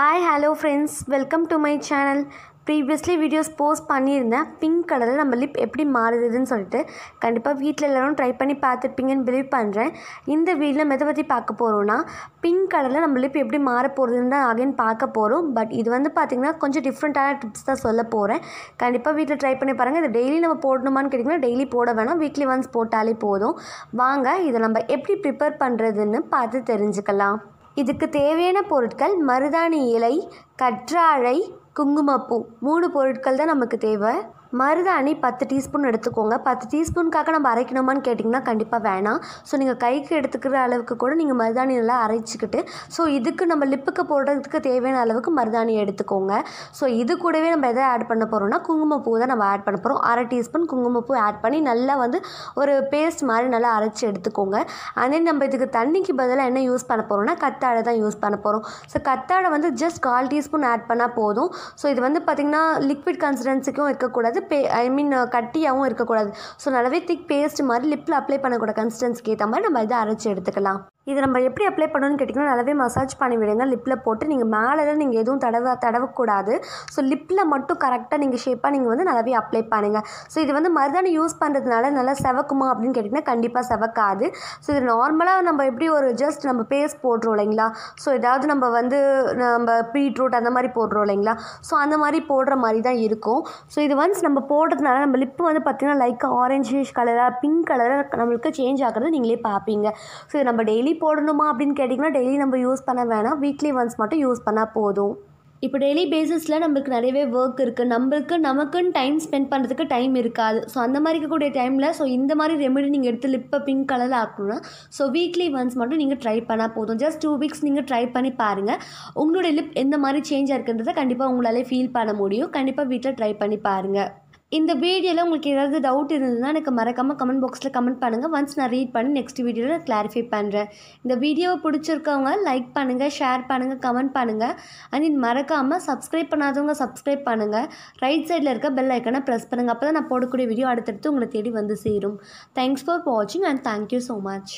hi hello friends welcome to my channel previously videos post பண்ணியிருந்தேன் pink கலரில் நம்ம lip எப்படி மாறுதுன்னு சொல்லிட்டு கண்டிப்பாக வீட்டில் எல்லோரும் ட்ரை பண்ணி பார்த்துருப்பீங்கன்னு பிலீவ் பண்ணுறேன் இந்த நம்ம எதை பற்றி பார்க்க போகிறோன்னா பிங்க் கலரில் நம்ம லிப் எப்படி மாற போகிறதுன்னு தான் அகைன் பார்க்க போகிறோம் பட் இது வந்து பார்த்திங்கன்னா கொஞ்சம் டிஃப்ரெண்ட்டான டிப்ஸ் தான் சொல்ல போகிறேன் கண்டிப்பாக வீட்டில் ட்ரை பண்ணி பாருங்கள் இதை டெய்லி நம்ம போடணுமான்னு கேட்டிங்கன்னா டெய்லி போட வேணாம் வீக்லி ஒன்ஸ் போட்டாலே போதும் வாங்க இதை நம்ம எப்படி ப்ரிப்பேர் பண்ணுறதுன்னு பார்த்து தெரிஞ்சுக்கலாம் இதுக்கு தேவையான பொருட்கள் மருதாணி இலை கற்றாழை குங்குமப்பூ மூணு பொருட்கள் தான் நமக்கு தேவை மருதாணி பத்து டீஸ்பூன் எடுத்துக்கோங்க பத்து டீஸ்பூனுக்காக நம்ம அரைக்கணுமான்னு கேட்டிங்கன்னா கண்டிப்பாக வேணாம் ஸோ நீங்கள் கைக்கு எடுத்துக்கிற அளவுக்கு கூட நீங்கள் மருதாணி நல்லா அரைச்சிக்கிட்டு ஸோ இதுக்கு நம்ம லிப்புக்கு போடுறதுக்கு தேவையான அளவுக்கு மருதாணி எடுத்துக்கோங்க ஸோ இது கூடவே நம்ம எதை ஆட் பண்ண போகிறோம்னா குங்குமப்பூ தான் நம்ம ஆட் பண்ண போகிறோம் அரை டீஸ்பூன் குங்குமப்பூ ஆட் பண்ணி நல்லா வந்து ஒரு பேஸ்ட் மாதிரி நல்லா அரைச்சி எடுத்துக்கோங்க அதே நம்ம இதுக்கு தண்ணிக்கு பதிலாக என்ன யூஸ் பண்ண போகிறோம்னா கத்தாழை தான் யூஸ் பண்ண போகிறோம் ஸோ கத்தாழை வந்து ஜஸ்ட் கால் டீஸ்பூன் ஆட் பண்ணால் போதும் ஸோ இது வந்து பார்த்திங்கன்னா லிக்விட் கன்சிடன்ஸுக்கும் இருக்கக்கூடாது வந்து பே ஐ மீன் கட்டியாகவும் இருக்கக்கூடாது ஸோ நல்லாவே திக் பேஸ்ட் மாதிரி லிப்பில் அப்ளை பண்ணக்கூடாது கன்ஸ்டன்ஸ்க்கு ஏற்ற மாதிரி நம்ம இதை அரைச்சி எடுத்துக்கலாம் இது நம்ம எப்படி அப்ளை பண்ணணும்னு கேட்டிங்கன்னா நல்லாவே மசாஜ் பண்ணி விடுங்க லிப்பில் போட்டு நீங்கள் மேலே நீங்கள் எதுவும் தடவை தடவக்கூடாது ஸோ லிப்பில் மட்டும் கரெக்டாக நீங்கள் ஷேப்பாக நீங்கள் வந்து நல்லாவே அப்ளை பண்ணுங்கள் ஸோ இது வந்து மருதாணி யூஸ் பண்ணுறதுனால நல்லா செவக்குமா அப்படின்னு கேட்டிங்கன்னா கண்டிப்பாக செவக்காது ஸோ இது நார்மலாக நம்ம எப்படி ஒரு ஜஸ்ட் நம்ம பேஸ் போடுறோம் இல்லைங்களா ஸோ ஏதாவது நம்ம வந்து நம்ம பீட்ரூட் அந்த மாதிரி போடுறோம் இல்லைங்களா ஸோ அந்த மாதிரி போடுற மாதிரி தான் இருக்கும் ஸோ இது ஒன்ஸ் நம்ம போடுறதுனால நம்ம லிப்பு வந்து பார்த்திங்கன்னா லைக் ஆரஞ்சு கலராக பிங்க் கலராக நம்மளுக்கு சேஞ்ச் ஆகிறது நீங்களே பார்ப்பீங்க ஸோ இது நம்ம டெய்லி டெய்லி போடணுமா அப்படின்னு கேட்டிங்கன்னா டெய்லி நம்ம யூஸ் பண்ண வேணாம் வீக்லி ஒன்ஸ் மட்டும் யூஸ் பண்ணால் போதும் இப்போ டெய்லி பேசிஸில் நம்மளுக்கு நிறையவே ஒர்க் இருக்குது நம்மளுக்கு நமக்குன்னு டைம் ஸ்பெண்ட் பண்ணுறதுக்கு டைம் இருக்காது ஸோ அந்த மாதிரி இருக்கக்கூடிய டைமில் ஸோ இந்த மாதிரி ரெமெடி நீங்கள் எடுத்து லிப்பை பிங்க் கலரில் ஆக்கணும்னா ஸோ வீக்லி ஒன்ஸ் மட்டும் நீங்கள் ட்ரை பண்ணால் போதும் ஜஸ்ட் டூ வீக்ஸ் நீங்கள் ட்ரை பண்ணி பாருங்கள் உங்களுடைய லிப் எந்த மாதிரி சேஞ்சாக இருக்குன்றதை கண்டிப்பாக உங்களாலே ஃபீல் பண்ண முடியும் கண்டிப்பாக வீட்டில் ட்ரை பண்ணி பாருங்கள் இந்த வீடியோவில் உங்களுக்கு ஏதாவது டவுட் இருந்ததுன்னா எனக்கு மறக்காமல் கமெண்ட் பாக்ஸில் கமெண்ட் பண்ணுங்கள் ஒன்ஸ் நான் ரீட் பண்ணி நெக்ஸ்ட் வீடியோவில் நான் கிளாரிஃபை பண்ணுறேன் இந்த வீடியோவை பிடிச்சிருக்கவங்க லைக் பண்ணுங்கள் ஷேர் பண்ணுங்கள் கமெண்ட் பண்ணுங்கள் அண்ட் இது மறக்காமல் சப்ஸ்கிரைப் பண்ணாதவங்க சப்ஸ்கிரைப் பண்ணுங்கள் ரைட் சைடில் இருக்க பெல் ஐக்கனை ப்ரெஸ் பண்ணுங்கள் அப்போ தான் நான் போடக்கூடிய வீடியோ அடுத்தடுத்து உங்களை தேடி வந்து சேரும் தேங்க்ஸ் ஃபார் வாட்சிங் அண்ட் தேங்க்யூ ஸோ மச்